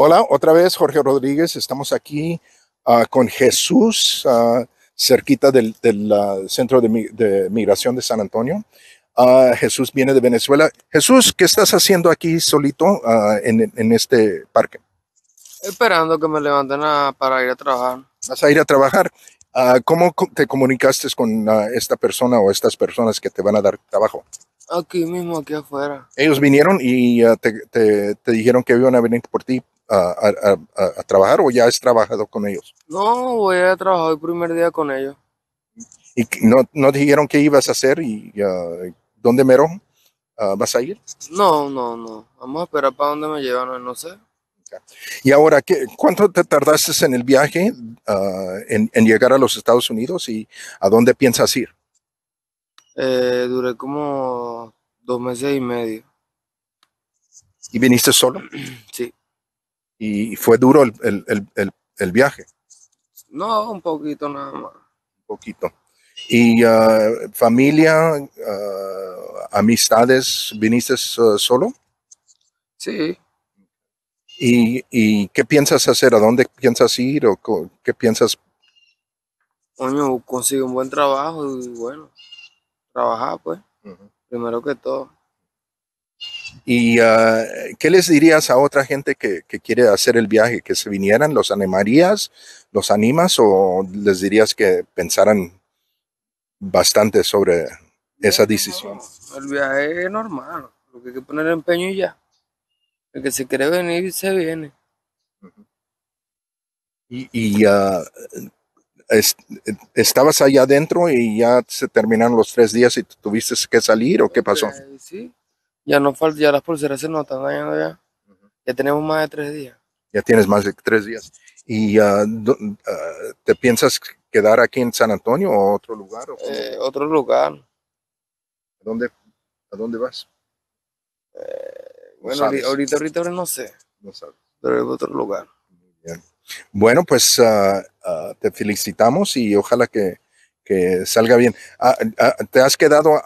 Hola, otra vez Jorge Rodríguez. Estamos aquí ah, con Jesús, ah, cerquita del, ah, Centro de, Migración de San Antonio. Jesús viene de Venezuela. Jesús, ¿qué estás haciendo aquí solito en, este parque? Esperando que me levanten para ir a trabajar. ¿Vas a ir a trabajar? ¿Cómo te comunicaste con esta persona o estas personas que te van a dar trabajo? Aquí mismo, aquí afuera. Ellos vinieron y ah, te, te, te, dijeron que iban a venir por ti a, a, a, trabajar o ya has trabajado con ellos. No, voy a trabajar el primer día con ellos. ¿Y no, no dijeron qué ibas a hacer y ah, dónde mero ah, vas a ir? No, no, no. Vamos a esperar para dónde me llevan, no, sé. Y ahora, ¿qué, ¿cuánto te tardaste en el viaje, en, en llegar a los Estados Unidos y a dónde piensas ir? Eh, duré como dos meses y medio. ¿Y viniste solo? Sí. ¿Y fue duro el, viaje? No, un poquito nada más. Un poquito. ¿Y ah, familia, ah, amistades, viniste ah, solo? Sí. ¿Y, ¿Y, qué piensas hacer? ¿A dónde piensas ir? ¿O qué piensas? Coño, consigo un buen trabajo y bueno, pues, primero que todo. ¿Y ah, qué les dirías a otra gente que, que, quiere hacer el viaje? ¿Que se vinieran? ¿Los animarías? ¿Los animas? ¿O les dirías que pensaran bastante sobre esa decisión? el viaje es normal, lo que hay que poner empeño ya. El que se quiere venir, se viene. Y, y ah, eh, estabas allá adentro y ya se terminaron los tres días y tuviste que salir o qué pasó? Pues, sí, ya, no, ya las pulseras se notan Ya tenemos más de tres días. Ya tienes más de tres días. ¿Y ah, ah, te piensas quedar aquí en San Antonio o otro lugar? Eh, otro lugar. ¿A dónde, a dónde vas? Eh, bueno, ahorita, ahorita, no sé. No sabes. Pero otro lugar. Muy bien. Bueno, pues ah, Ah, te felicitamos y ojalá que, que salga bien. Ah, ah, ¿Te has quedado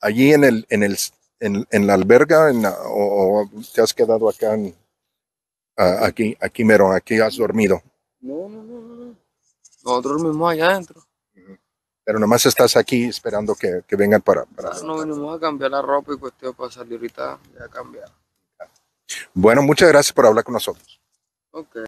allí en, el, en, el, en, la alberga en o, te has quedado acá aquí, aquí mero, aquí has dormido? No, no, no, no. Nosotros dormimos allá adentro. Pero nomás estás aquí esperando que, que vengan para, No, venimos a cambiar la ropa y cuestión para salir ahorita ya cambiar. Bueno, muchas gracias por hablar con nosotros. Okay.